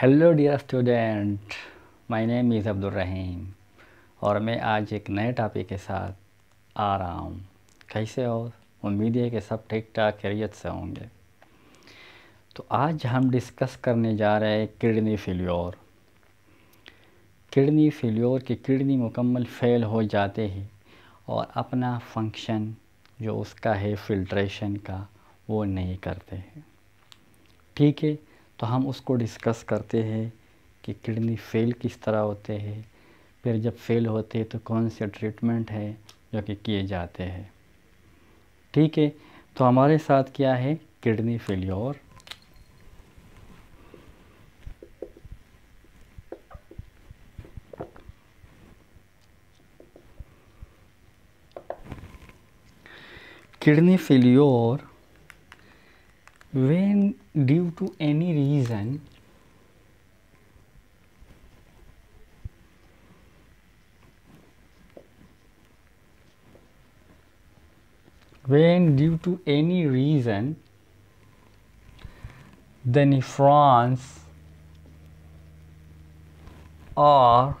Hello dear student my name is Abdul Rahim और मैं आज एक नए टॉपिक के साथ आ रहा हूँ कैसे हो उम्मीद है कि सब ठीक ठाक खैरियत से होंगे तो आज हम डिस्कस करने जा रहे हैं किडनी फेल्योर किडनी फेल्योर की किडनी मुकम्मल फेल हो जाते हैं और अपना फंक्शन जो उसका है फिल्ट्रेशन का वो नहीं करते हैं ठीक है तो हम उसको डिस्कस करते हैं कि किडनी फेल किस तरह होते हैं फिर जब फेल होते हैं तो कौन से ट्रीटमेंट हैं जो कि किए जाते हैं ठीक है तो हमारे साथ क्या है kidney failure kidney failure when due to any reason when due to any reason the nephrons are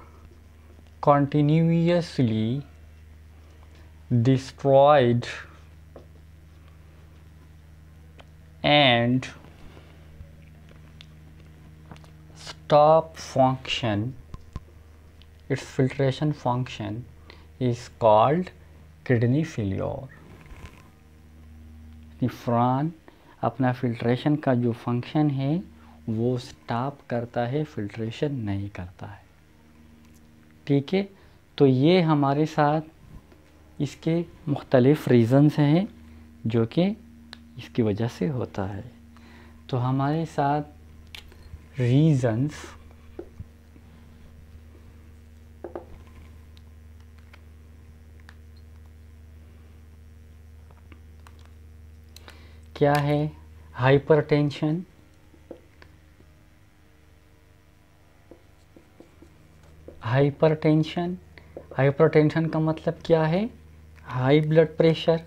continuously destroyed and stop function its filtration function is called kidney failure nephron अपना फिल्ट्रेशन का जो function है वो stop करता है filtration नहीं करता है ठीक है तो ये हमारे साथ इसके मुख्तलिफ़ रीज़न्स हैं जो कि इसकी वजह से होता है तो हमारे साथ रीज़न्स क्या है हाइपरटेंशन हाइपरटेंशन हाइपरटेंशन का मतलब क्या है high blood pressure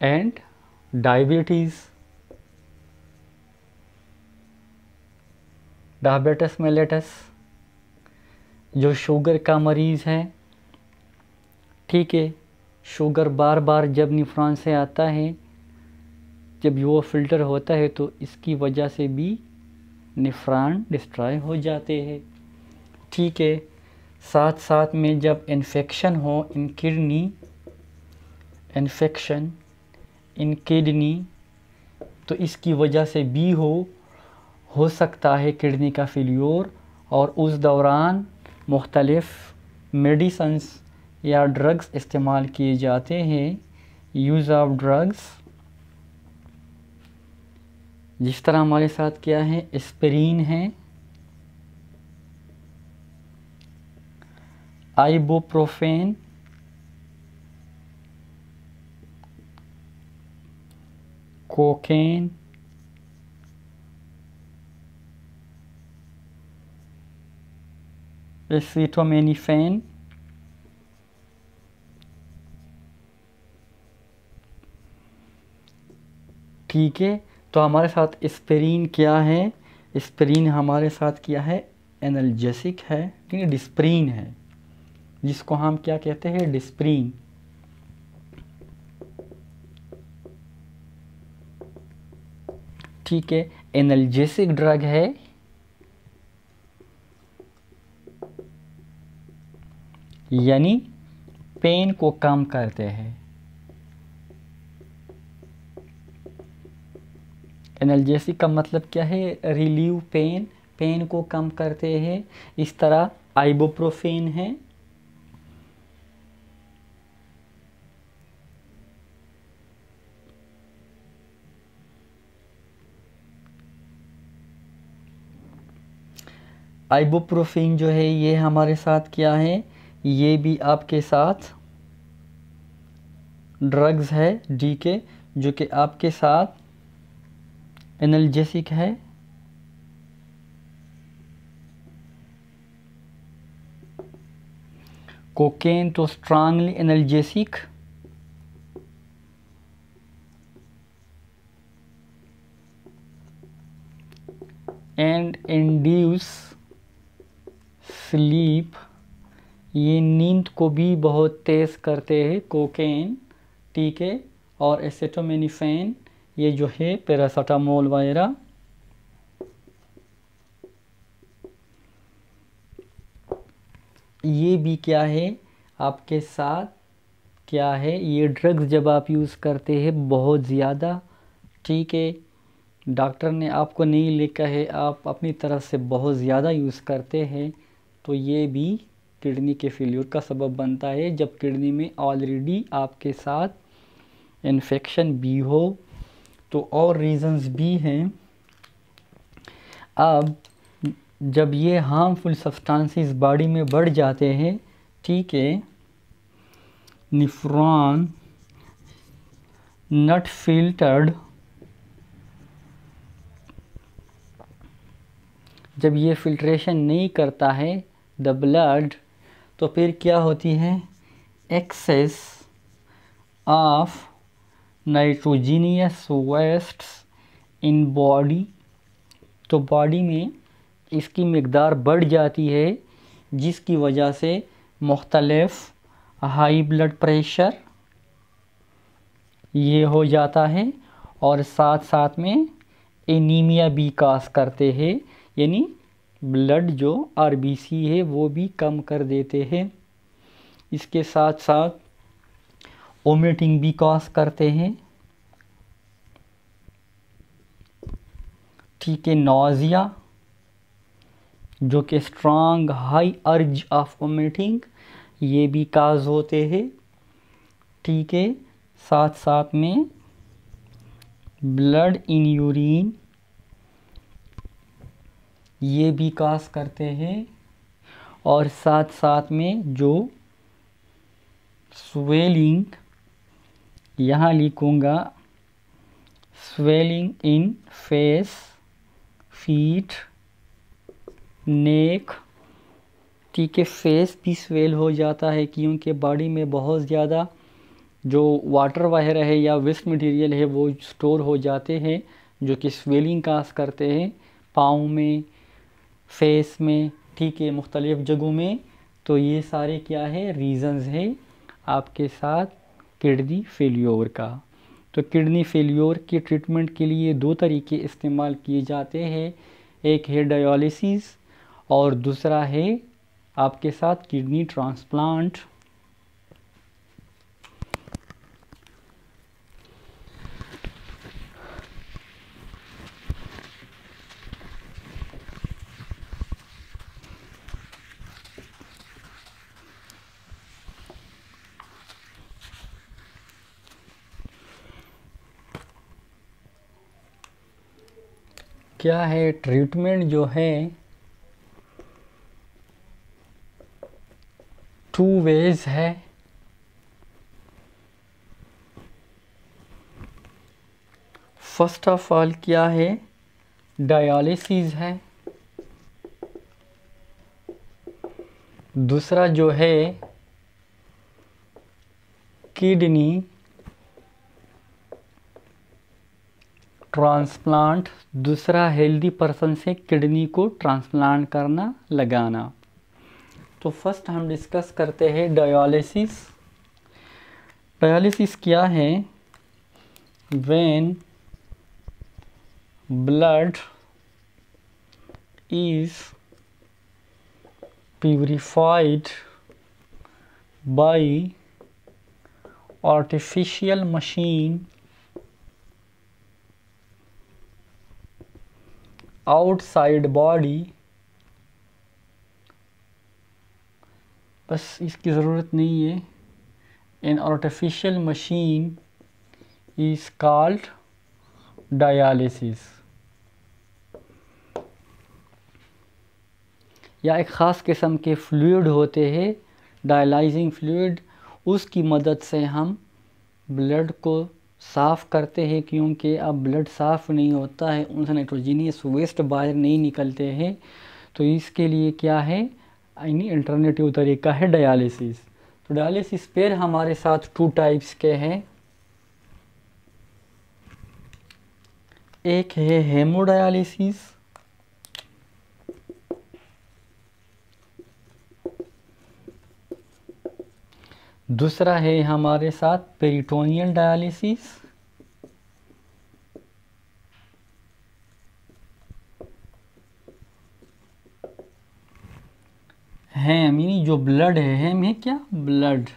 and diabetes. Diabetes mellitus जो शुगर का मरीज़ है ठीक है शुगर बार बार जब निफ्रान से आता है जब वो फिल्टर होता है तो इसकी वजह से भी निफ्रान डिस्ट्रॉय हो जाते हैं ठीक है साथ साथ में जब इन्फेक्शन हो in kidney infection in kidney तो इसकी वजह से बी हो हो सकता है किडनी का फेल्योर और उस दौरान मुख्तलफ़ मेडिसन्स या ड्रग्स इस्तेमाल किए जाते हैं यूज़ ऑफ ड्रग्स जिस तरह हमारे साथ क्या है एस्पिरिन है आइबोप्रोफेन cocaine, acetaminophen, ठीक है तो हमारे साथ स्प्रीन क्या है स्प्रीन हमारे साथ क्या है एनर्जेसिक है डिस्प्रीन है जिसको हम क्या कहते हैं डिस्प्रीन ठीक है एनर्जेसिक ड्रग है यानी पेन को कम करते हैं एनर्जेसिक का मतलब क्या है रिलीव पेन पेन को कम करते हैं इस तरह आइबोप्रोफेन है आइबोप्रोफेन जो है ये हमारे साथ क्या है ये भी आपके साथ ड्रग्स है डी के जो कि आपके साथ एनल्जेसिक है कोकेन तो strongly analgesic and induce sleep ये नींद को भी बहुत तेज़ करते हैं कोकेन टीके और एसेटोमेनिफेन ये जो है पैरासीटामोल वगैरह ये भी क्या है आपके साथ क्या है ये ड्रग्स जब आप यूज़ करते हैं बहुत ज़्यादा ठीक है डॉक्टर ने आपको नहीं लिखा है आप अपनी तरफ से बहुत ज़्यादा यूज़ करते हैं तो ये भी किडनी के फेल्यूर का सबब बनता है जब किडनी में ऑलरेडी आपके साथ इन्फेक्शन भी हो तो और रीज़न्स भी हैं अब जब ये हार्मफुल सब्सटेंसेस बॉडी में बढ़ जाते हैं ठीक है निफ्रॉन नट फिल्टर्ड जब ये फिल्ट्रेशन नहीं करता है द ब्लड तो फिर क्या होती है excess of nitrogenous wastes in body तो बॉडी में इसकी मकदार बढ़ जाती है जिसकी वजह से मुख्तलफ हाई ब्लड प्रेशर ये हो जाता है और साथ साथ में एनीमिया भी कास करते हैं यानी ब्लड जो आर है वो भी कम कर देते हैं इसके साथ साथ ओमेटिंग भी कॉज करते हैं ठीक है नोज़िया जो कि strong high urge of vomiting ये भी काज होते हैं ठीक है साथ साथ में ब्लड इन यूरिन ये भी कास करते हैं और साथ साथ में जो स्वेलिंग यहाँ लिखूँगा swelling in face feet neck ठीक है फेस भी स्वेल हो जाता है क्योंकि बॉडी में बहुत ज़्यादा जो वाटर वगैरह है या वेस्ट मटेरियल है वो स्टोर हो जाते हैं जो कि स्वेलिंग कास करते हैं पाँव में फेस में ठीक है मुख्तलिफ़ जगहों में तो ये सारे क्या है रीज़न्स है आपके साथ किडनी फेल्योर का तो किडनी फेल्योर के ट्रीटमेंट के लिए दो तरीके इस्तेमाल किए जाते हैं एक है डायलिसिस और दूसरा है आपके साथ किडनी ट्रांसप्लांट क्या है ट्रीटमेंट जो है टू वेज है फर्स्ट ऑफ ऑल क्या है डायलिसिस है दूसरा जो है किडनी ट्रांसप्लांट दूसरा हेल्दी पर्सन से किडनी को ट्रांसप्लांट करना लगाना तो फर्स्ट हम डिस्कस करते हैं डायलिसिस डायलिसिस क्या है when blood is purified by artificial machine outside body बस इसकी ज़रूरत नहीं है an artificial machine is called dialysis या एक ख़ास किस्म के फ्लूड होते हैं डायलाइजिंग फ्लूड उसकी मदद से हम ब्लड को साफ़ करते हैं क्योंकि अब ब्लड साफ़ नहीं होता है उनसे नाइट्रोजीनियस वेस्ट बाहर नहीं निकलते हैं तो इसके लिए क्या है यानी अल्टरनेटिव तरीका है डायलिसिस तो डायलिसिस पर हमारे साथ टू टाइप्स के हैं एक है हेमोडायलिसिस दूसरा है हमारे साथ पेरिटोनियल डायलिसिस हैम यानी जो ब्लड है हैम है क्या ब्लड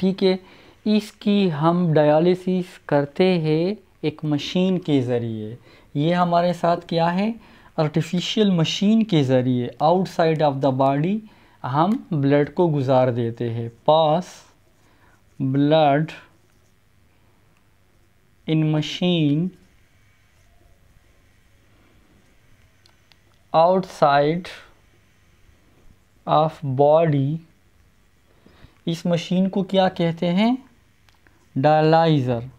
ठीक है इसकी हम डायलिसिस करते हैं एक मशीन के ज़रिए ये हमारे साथ क्या है आर्टिफिशियल मशीन के ज़रिए आउटसाइड ऑफ द बॉडी हम ब्लड को गुजार देते हैं pass blood in machine outside of body इस मशीन को क्या कहते हैं डायलाइज़र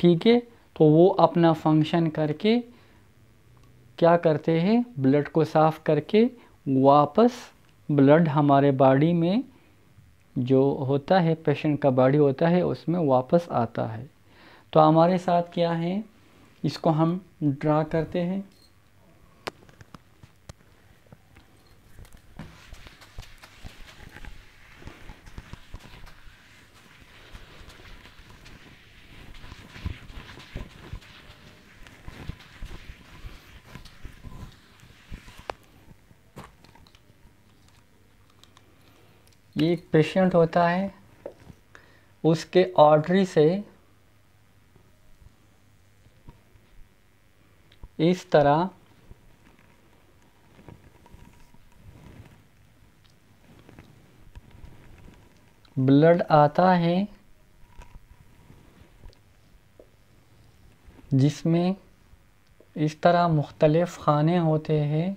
ठीक है तो वो अपना फंक्शन करके क्या करते हैं ब्लड को साफ़ करके वापस ब्लड हमारे बॉडी में जो होता है पेशेंट का बॉडी होता है उसमें वापस आता है तो हमारे साथ क्या है इसको हम ड्रा करते हैं ये एक पेशेंट होता है उसके ऑर्डरी से इस तरह ब्लड आता है जिसमें इस तरह मुख्तलिफ खाने होते हैं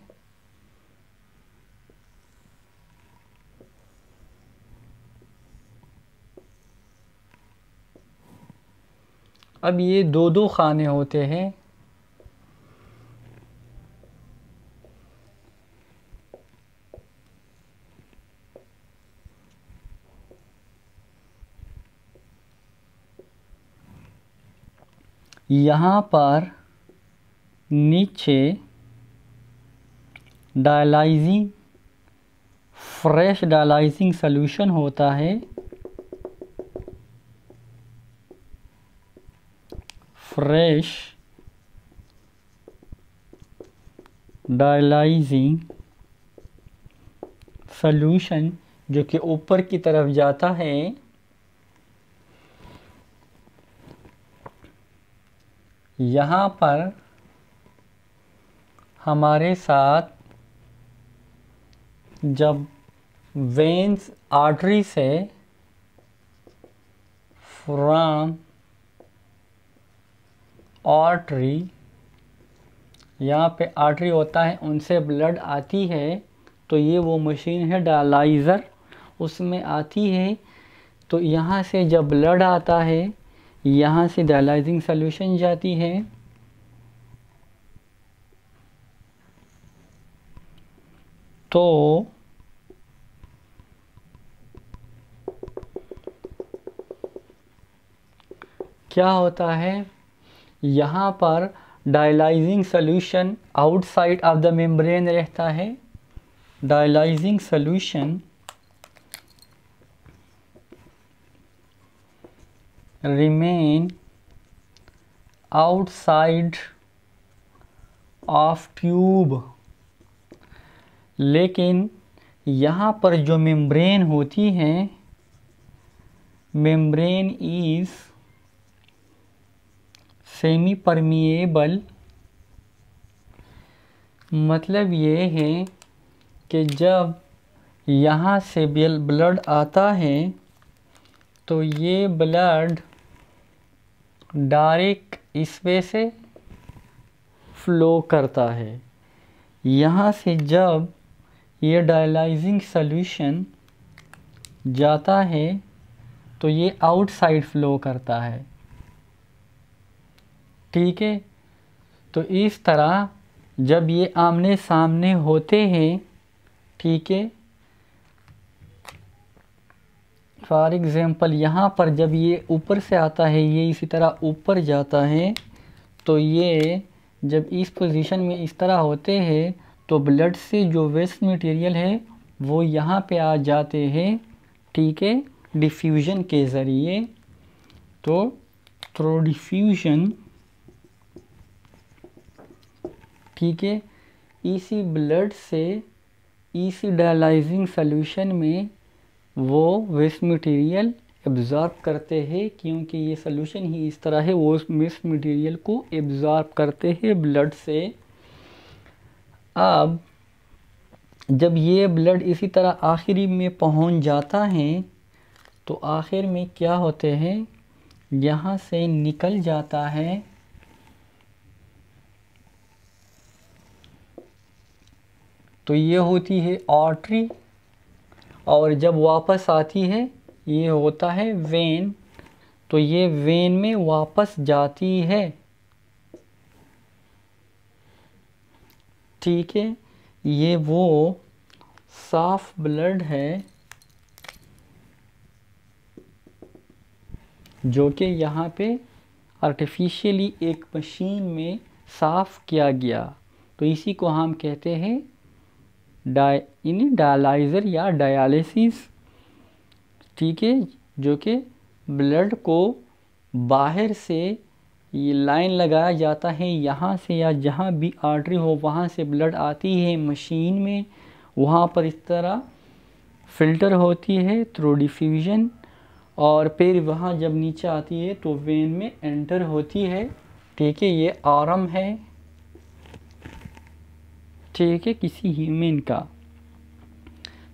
अब ये दो दो खाने होते हैं यहाँ पर नीचे डायलाइजिंग फ्रेश डायलाइजिंग सॉल्यूशन होता है fresh डायलाइजिंग solution जो कि ऊपर की तरफ जाता है यहाँ पर हमारे साथ जब वेंस आर्टरी से फ्राम आर्टरी यहाँ पे आर्टरी होता है उनसे ब्लड आती है तो ये वो मशीन है डालाइज़र उसमें आती है तो यहाँ से जब ब्लड आता है यहाँ से डायलाइजिंग सॉल्यूशन जाती है तो क्या होता है यहाँ पर dialyzing solution outside of the membrane रहता है dialyzing solution remain outside of tube लेकिन यहाँ पर जो मेम्ब्रेन होती है मेम्ब्रेन इज़ सेमी परमिएबल मतलब ये है कि जब यहाँ से ब्लड आता है तो ये ब्लड डायरेक्ट इसमें से फ्लो करता है यहाँ से जब ये डायलाइजिंग सॉल्यूशन जाता है तो ये आउटसाइड फ्लो करता है ठीक है तो इस तरह जब ये आमने सामने होते हैं ठीक है फॉर एग्ज़ाम्पल यहाँ पर जब ये ऊपर से आता है ये इसी तरह ऊपर जाता है तो ये जब इस पोजीशन में इस तरह होते हैं तो ब्लड से जो वेस्ट मटेरियल है वो यहाँ पे आ जाते हैं ठीक है डिफ्यूज़न के ज़रिए तो थ्रो डिफ्यूज़न ठीक है इसी e ब्लड से इसी डायलाइजिंग सॉल्यूशन में वो वेस्ट मटेरियल एब्जॉर्ब करते हैं क्योंकि ये सॉल्यूशन ही इस तरह है वो वेस्ट मटेरियल को एब्ज़ॉर्ब करते हैं ब्लड से अब जब ये ब्लड इसी तरह आखिरी में पहुंच जाता है तो आखिर में क्या होते हैं यहाँ से निकल जाता है तो ये होती है आर्टरी और जब वापस आती है ये होता है वेन तो ये वेन में वापस जाती है ठीक है ये वो साफ ब्लड है जो कि यहाँ पे आर्टिफिशियली एक मशीन में साफ़ किया गया तो इसी को हम कहते हैं डाय इन डायलाइज़र या डायलिसिस ठीक है जो कि ब्लड को बाहर से ये लाइन लगाया जाता है यहाँ से या जहाँ भी आर्टरी हो वहाँ से ब्लड आती है मशीन में वहाँ पर इस तरह फ़िल्टर होती है थ्रू डिफ्यूजन और फिर वहाँ जब नीचे आती है तो वेन में एंटर होती है ठीक है ये आरम है ठीक है किसी ह्यूमन का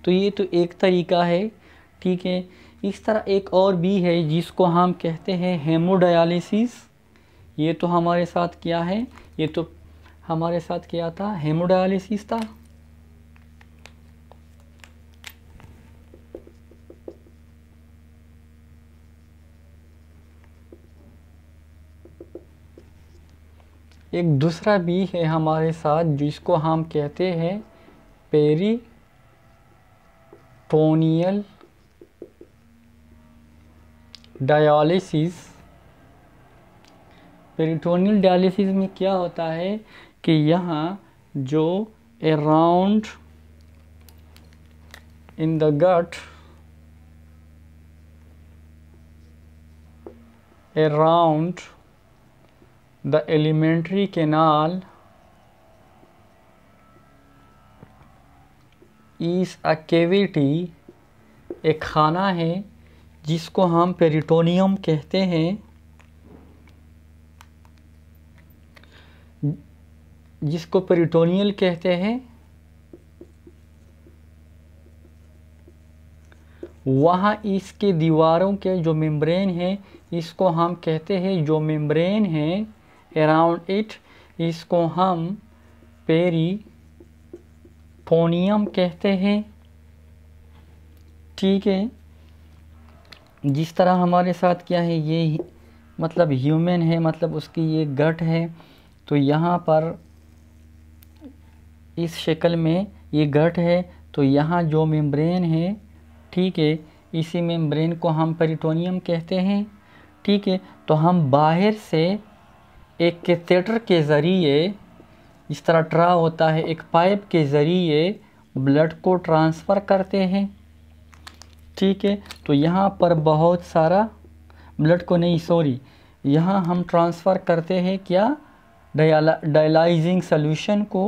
तो ये तो एक तरीका है ठीक है इस तरह एक और भी है जिसको हम कहते हैं हेमोडायलिसिस ये तो हमारे साथ क्या है ये तो हमारे साथ क्या था हेमोडायलिसिस था एक दूसरा भी है हमारे साथ जिसको हम कहते हैं पेरीटोनियल डायलिसिस पेरीटोनियल डायलिसिस में क्या होता है कि यहाँ जो around in the gut around the elementary canal is a cavity एक खाना है जिसको हम पेरिटोनियम कहते हैं जिसको पेरिटोनियल कहते हैं वहाँ इसके दीवारों के जो मेम्ब्रेन है इसको हम कहते हैं जो मेम्ब्रेन है अराउंड इट इसको हम पेरीफोनियम कहते हैं ठीक है जिस तरह हमारे साथ क्या है ये मतलब ह्यूमन है मतलब उसकी ये गट है तो यहाँ पर इस शक्ल में ये गट है तो यहाँ जो मेम्ब्रेन है ठीक है इसी मेम्ब्रेन को हम पेरिटोनियम कहते हैं ठीक है तो हम बाहर से एक कैथेटर के ज़रिए इस तरह ड्रा होता है एक पाइप के ज़रिए ब्लड को ट्रांसफ़र करते हैं ठीक है तो यहाँ पर बहुत सारा ब्लड को नहीं सॉरी यहाँ हम ट्रांसफ़र करते हैं क्या डायला डायलाइजिंग सॉल्यूशन को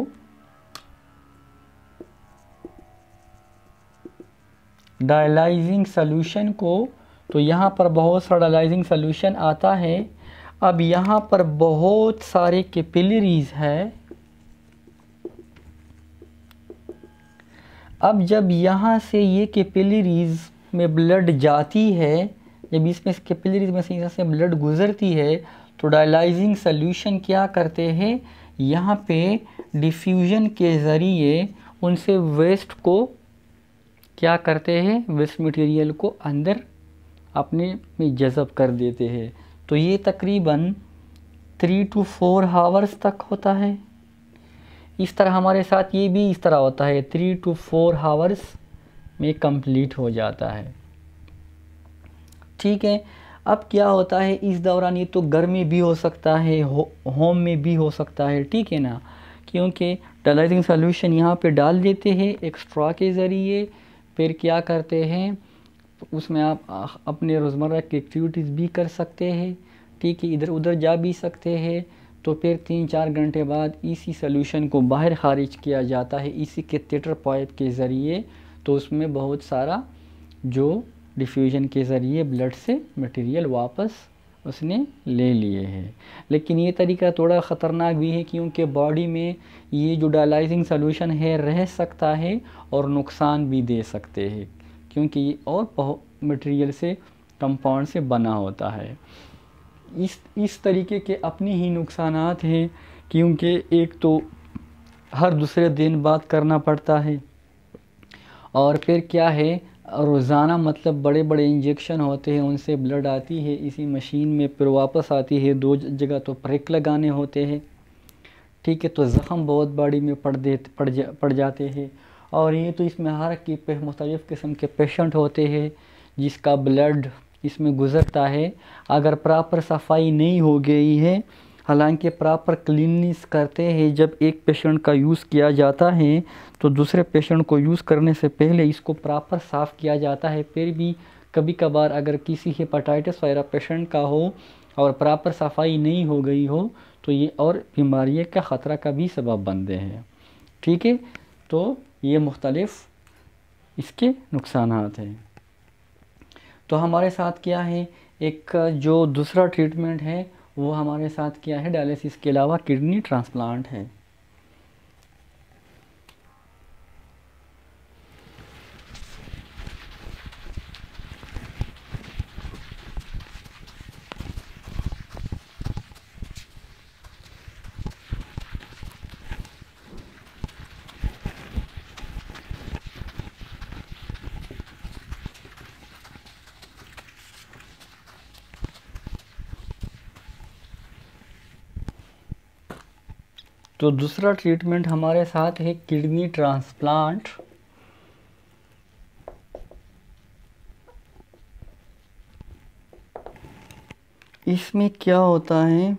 डायलाइजिंग सॉल्यूशन को तो यहाँ पर बहुत सारा डायलाइजिंग सॉल्यूशन आता है अब यहाँ पर बहुत सारे कैपिलरीज है अब जब यहाँ से ये कैपिलरीज में ब्लड जाती है जब इसमें कैपिलरीज में से यहाँ से ब्लड गुजरती है तो डायलाइजिंग सॉल्यूशन क्या करते हैं यहाँ पे डिफ्यूजन के ज़रिए उनसे वेस्ट को क्या करते हैं वेस्ट मटेरियल को अंदर अपने में जज़ब कर देते हैं तो ये तकरीबन थ्री टू फोर हावर्स तक होता है इस तरह हमारे साथ ये भी इस तरह होता है थ्री टू फोर हावर्स में कंप्लीट हो जाता है ठीक है अब क्या होता है इस दौरान ये तो घर में भी हो सकता है हो, होम में भी हो सकता है ठीक है ना क्योंकि डलाइजिंग सॉल्यूशन यहाँ पे डाल देते हैं एक्स्ट्रा के ज़रिए फिर क्या करते हैं तो उसमें आप अपने रोज़मर्रा की एक्टिविटीज़ भी कर सकते हैं ठीक है इधर उधर जा भी सकते हैं तो फिर तीन चार घंटे बाद इसी सॉल्यूशन को बाहर खारिज किया जाता है इसी के थेटर पाइप के ज़रिए तो उसमें बहुत सारा जो डिफ्यूजन के ज़रिए ब्लड से मटेरियल वापस उसने ले लिए हैं लेकिन ये तरीका थोड़ा ख़तरनाक भी है क्योंकि बॉडी में ये जो डायलाइजिंग सॉल्यूशन है रह सकता है और नुकसान भी दे सकते हैं क्योंकि ये और मटेरियल से कंपाउंड से बना होता है इस इस तरीके के अपने ही नुकसान हैं क्योंकि एक तो हर दूसरे दिन बात करना पड़ता है और फिर क्या है रोज़ाना मतलब बड़े बड़े इंजेक्शन होते हैं उनसे ब्लड आती है इसी मशीन में फिर वापस आती है दो जगह तो प्रेक लगाने होते हैं ठीक है तो ज़ख़म बहुत बड़ी में पड़ दे पड़ जा पड़ जाते हैं और ये तो इसमें हर की पे मुख्तलिफ़ किस्म के पेशेंट होते हैं जिसका ब्लड इसमें गुज़रता है अगर प्रॉपर सफाई नहीं हो गई है हालांकि प्रॉपर क्लीननेस करते हैं जब एक पेशेंट का यूज़ किया जाता है तो दूसरे पेशेंट को यूज़ करने से पहले इसको प्रॉपर साफ़ किया जाता है फिर भी कभी कभार अगर किसी हेपाटाइटिस वगैरह पेशेंट का हो और प्रॉपर सफाई नहीं हो गई हो तो ये और बीमारी का ख़तरा का भी सबब बनते हैं ठीक है तो ये मुख्तलफ़ इसके नुकसान हैं तो हमारे साथ क्या है एक जो दूसरा ट्रीटमेंट है वो हमारे साथ क्या है डायलिसिस के अलावा किडनी ट्रांसप्लांट है तो दूसरा ट्रीटमेंट हमारे साथ है किडनी ट्रांसप्लांट इसमें क्या होता है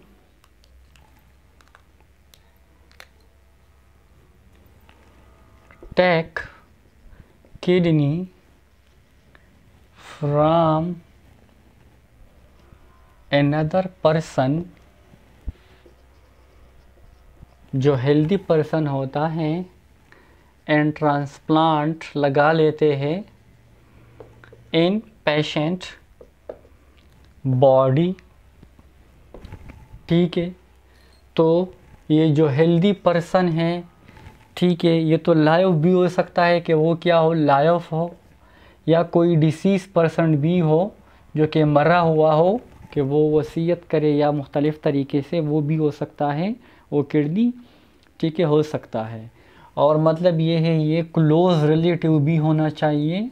take kidney from another person जो हेल्दी पर्सन होता है एंड ट्रांसप्लांट लगा लेते हैं इन पेशेंट बॉडी ठीक है तो ये जो हेल्दी पर्सन है ठीक है ये तो लाइव भी हो सकता है कि वो क्या हो लाइव हो या कोई डिसीज़ पर्सन भी हो जो कि मरा हुआ हो कि वो वसीयत करे या मुख्तलिफ़ तरीके से वो भी हो सकता है वो किडनी ठीक है हो सकता है और मतलब ये है ये क्लोज रिलेटिव भी होना चाहिए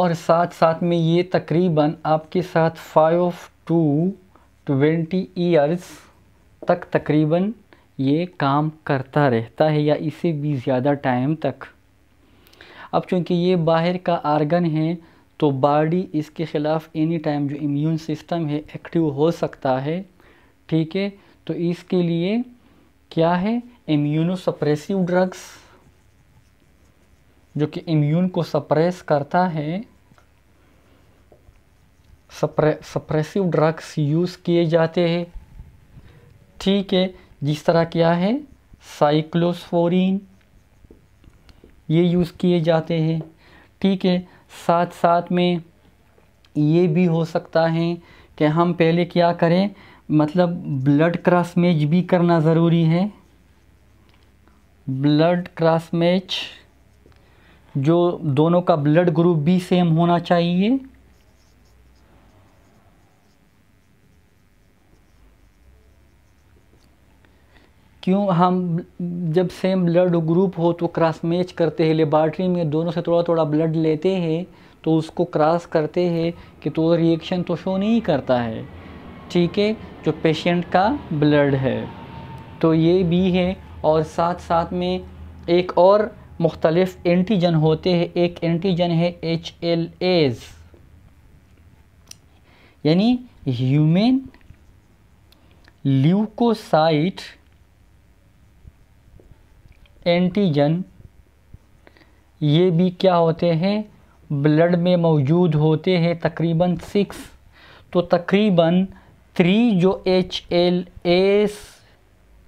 और साथ साथ में ये तकरीबन आपके साथ फाइव टू ट्वेंटी ईयर्स तक तकरीबन ये काम करता रहता है या इसे भी ज़्यादा टाइम तक अब चूंकि ये बाहर का आर्गन है तो बॉडी इसके ख़िलाफ़ एनी टाइम जो इम्यून सिस्टम है एक्टिव हो सकता है ठीक है तो इसके लिए क्या है इम्यूनोसप्रेसिव ड्रग्स जो कि इम्यून को सप्रेस करता है सप्रे सप्रेसिव ड्रग्स यूज़ किए जाते हैं ठीक है जिस तरह क्या है साइक्लोसफोरिन ये यूज़ किए जाते हैं ठीक है साथ साथ में ये भी हो सकता है कि हम पहले क्या करें मतलब ब्लड क्रॉस मैच भी करना ज़रूरी है ब्लड क्रॉस मैच जो दोनों का ब्लड ग्रुप भी सेम होना चाहिए क्यों हम जब सेम ब्लड ग्रुप हो तो क्रॉस मैच करते हैं लेबार्ट्री में दोनों से थोड़ा थोड़ा ब्लड लेते हैं तो उसको क्रॉस करते हैं कि तो रिएक्शन तो शो नहीं करता है ठीक है जो पेशेंट का ब्लड है तो ये भी है और साथ साथ में एक और मुख्तलफ़ एंटीजन होते हैं एक एंटीजन है एच एल एज यानी ह्यूमन ल्यूकोसाइट एंटीजन ये भी क्या होते हैं ब्लड में मौजूद होते हैं तकरीबन सिक्स तो तकरीबन थ्री जो एच एल एस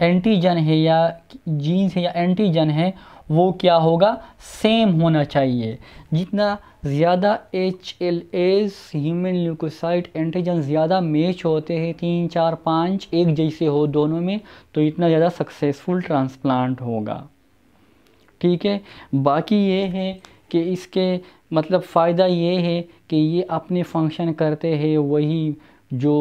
एंटीजन है या जीन्स है या एंटीजन है वो क्या होगा सेम होना चाहिए जितना ज़्यादा H L A human leukocyte antigen ज़्यादा मैच होते हैं तीन चार पाँच एक जैसे हो दोनों में तो इतना ज़्यादा सक्सेसफुल ट्रांसप्लांट होगा ठीक है बाकी ये है कि इसके मतलब फ़ायदा ये है कि ये अपने फंक्शन करते हैं वही जो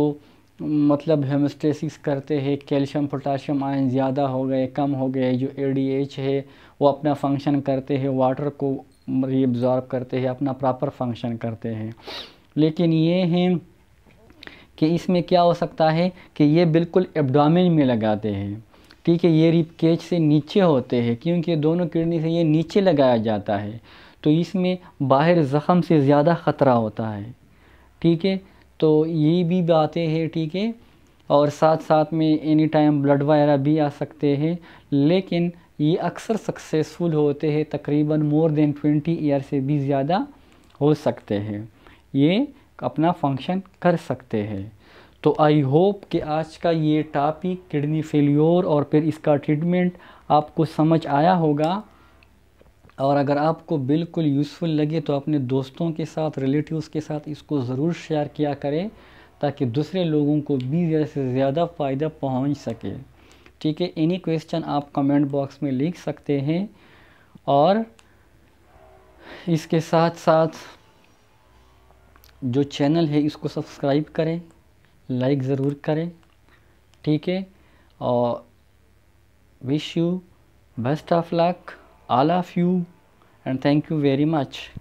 मतलब हेमस्टेसिस करते हैं कैल्शियम पोटाशियम आयन ज़्यादा हो गए कम हो गए जो एडीएच है वो अपना फंक्शन करते हैं वाटर को रिब्ज़ॉर्ब करते हैं अपना प्रॉपर फंक्शन करते हैं लेकिन ये हैं कि इसमें क्या हो सकता है कि ये बिल्कुल एबडामिन में लगाते हैं ठीक है ये रिप केच से नीचे होते हैं क्योंकि दोनों किडनी से ये नीचे लगाया जाता है तो इसमें बाहर ज़ख़म से ज़्यादा ख़तरा होता है ठीक है तो ये भी बातें हैं ठीक है और साथ साथ में एनी टाइम ब्लड वगैरह भी आ सकते हैं लेकिन ये अक्सर सक्सेसफुल होते हैं तकरीबन मोर देन ट्वेंटी ईयर से भी ज़्यादा हो सकते हैं ये अपना फंक्शन कर सकते हैं तो आई होप कि आज का ये टॉपिक किडनी फेल्योर और फिर इसका ट्रीटमेंट आपको समझ आया होगा और अगर आपको बिल्कुल यूज़फुल लगे तो अपने दोस्तों के साथ रिलेटिव्स के साथ इसको ज़रूर शेयर किया करें ताकि दूसरे लोगों को भी ज़्यादा से ज़्यादा फ़ायदा पहुंच सके ठीक है एनी क्वेश्चन आप कमेंट बॉक्स में लिख सकते हैं और इसके साथ साथ जो चैनल है इसको सब्सक्राइब करें लाइक ज़रूर करें ठीक है और wish you best of luck all of you and thank you very much.